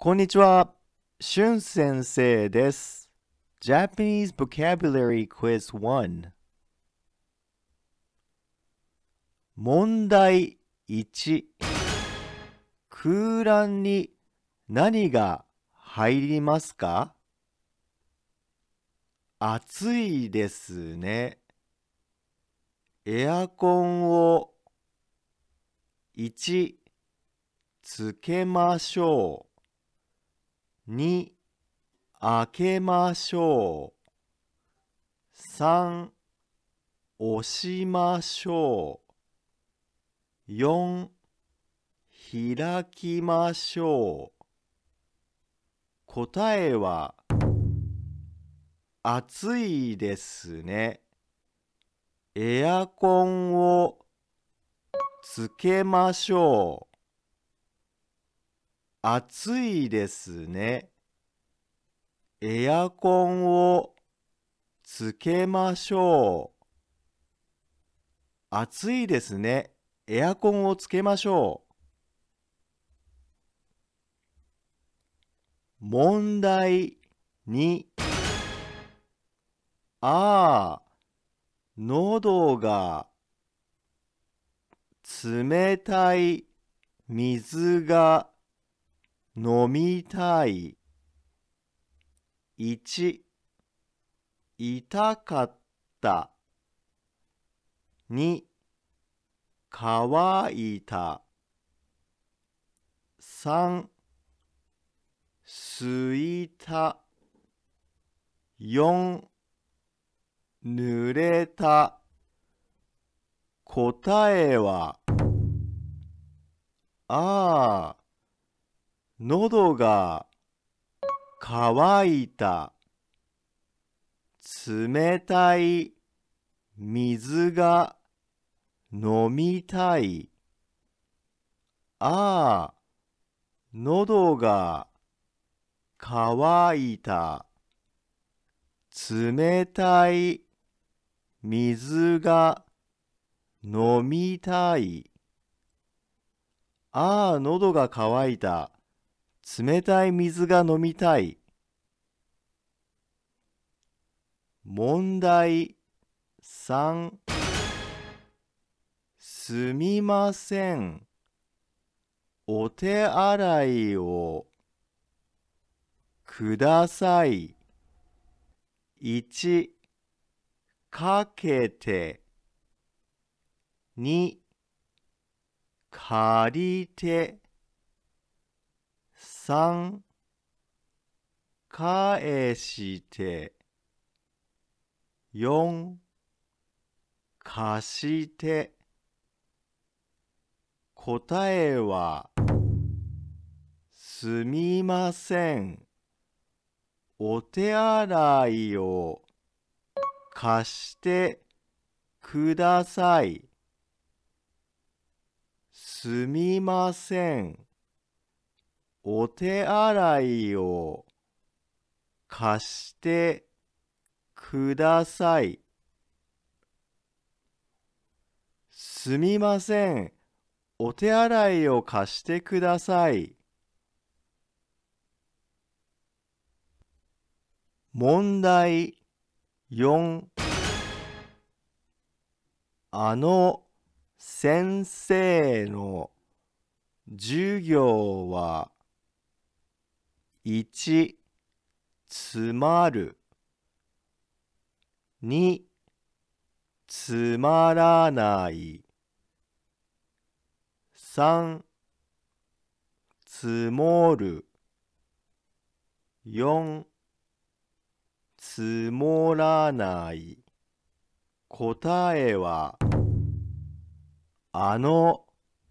こんにちは、しゅん先生です。Japanese Vocabulary Quiz 1問題1空欄に何が入りますか暑いですね。エアコンを1つけましょう。に開けましょう。三、押しましょう。四、開きましょう。答えは、暑いですね。エアコンをつけましょう。暑いですね。エアコンをつけましょう。暑いですね。エアコンをつけましょう。問題2ああ、喉が冷たい水が飲みたい。1痛かった。2乾いた。3すいた。4濡れた。答えは、ああ。喉が乾いた冷たい水が飲みたいああ喉が乾いた冷たい水が飲みたいああ喉が乾いた冷たい水が飲みたい。問題3すみません。お手洗いをください。1かけて2借りて3返して4貸して答えはすみませんお手洗いを貸してくださいすみません。お手洗いを貸してください。すみません。お手洗いを貸してください。問題4あの先生の授業は1つまる2つまらない3つもる4つもらない答えはあの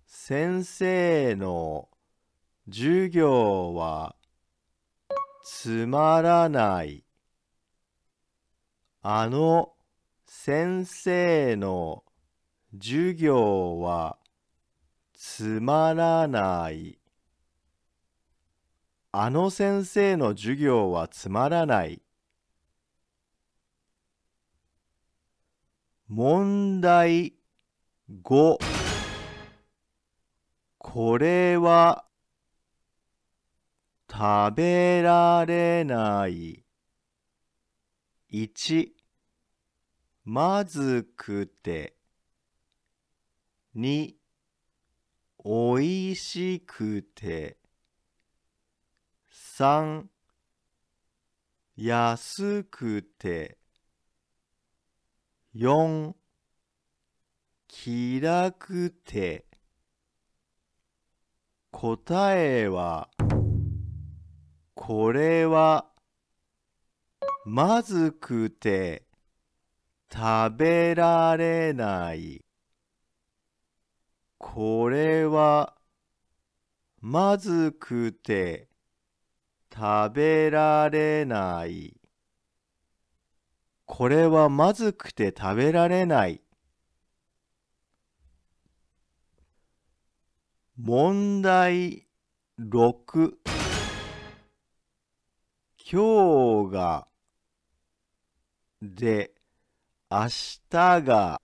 先生の授業はつまらない。あの先生の授業はつまらない。あの先生の授業はつまらない。問題5これは食べられない。1まずくて2おいしくて3安くて4気楽て答えはこれはまずくて食べられないこれはまずくて食べられないこれはまずくて食べられない問題6今日がで明日が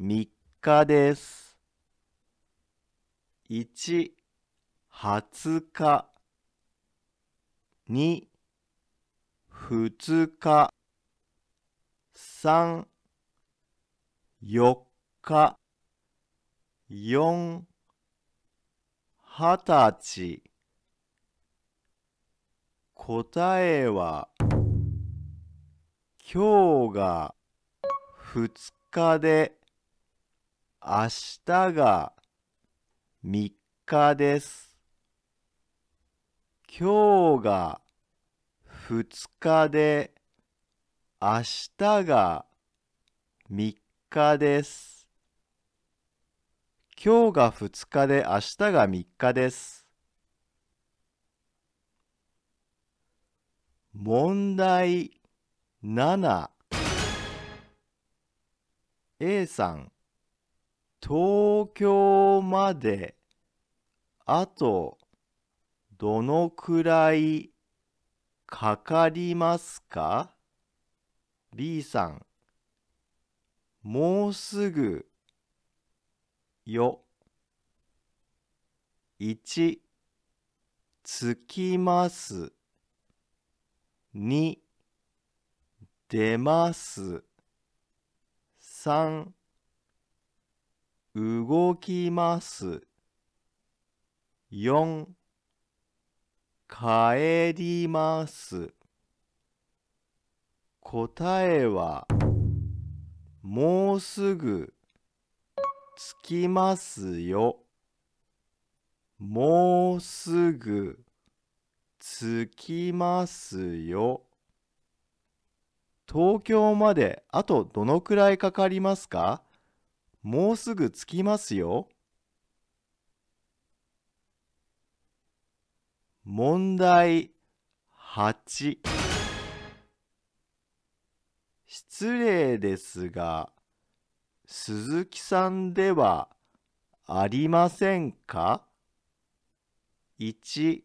3日です。1、20日2、2日3、4日4、二十歳答えは今日が2日で明日が3日です。今日が2日で明日が3日です。今日が2日で明日が3日です。問題7 A さん東京まであとどのくらいかかりますか ?B さんもうすぐよ1つきます。に出ます3動きます4帰ります答えはもうすぐ着きますよもうすぐ。着きますよ。東京まであとどのくらいかかりますかもうすぐ着きますよ。問題8失礼ですが、鈴木さんではありませんか1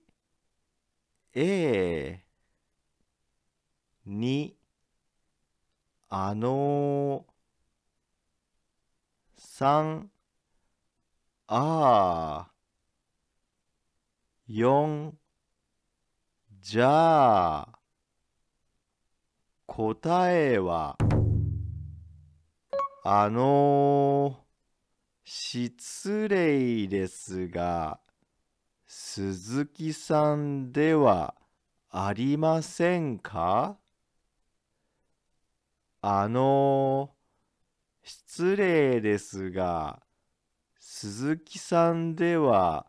えー、に、あのー、さん、あー、よん、じゃあ、答えは、あのー、失礼ですが、鈴木さんではありませんかあの失礼ですが鈴木さんでは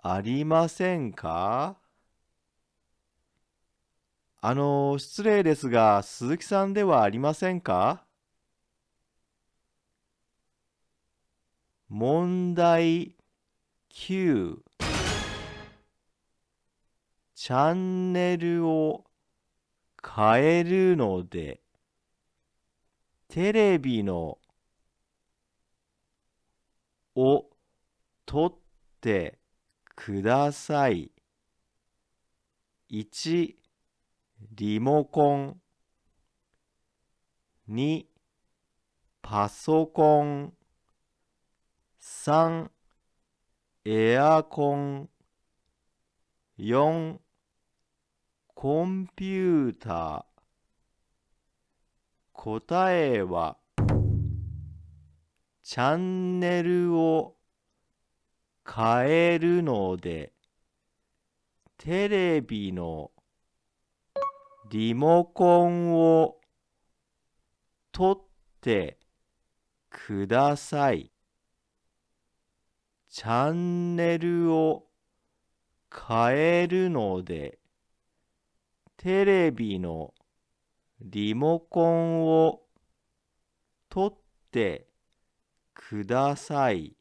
ありませんかあの失礼ですが鈴木さんではありませんか問題9チャンネルを変えるので、テレビのを取ってください。1、リモコン。2、パソコン。3、エアコン。4コンピューター答えはチャンネルを変えるのでテレビのリモコンを取ってください。チャンネルを変えるのでテレビのリモコンを取ってください。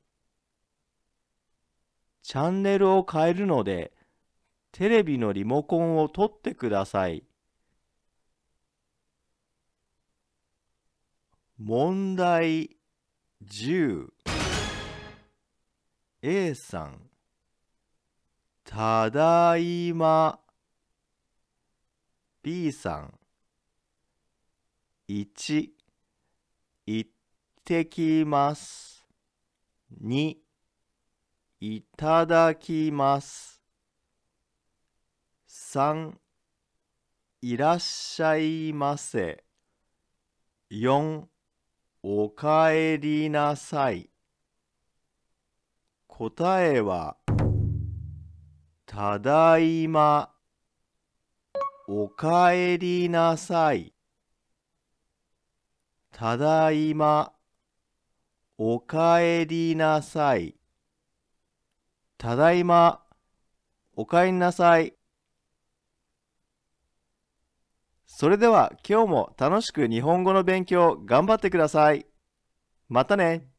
チャンネルを変えるので、テレビのリモコンを取ってください。問題10 A さんただいま B さん1行ってきます2いただきます3いらっしゃいませ4おかえりなさい答えはただいまおかえりなさい。ただいま。おかえりなさい。ただいま。おかえりなさい。それでは今日も楽しく日本語の勉強頑張ってください。またね。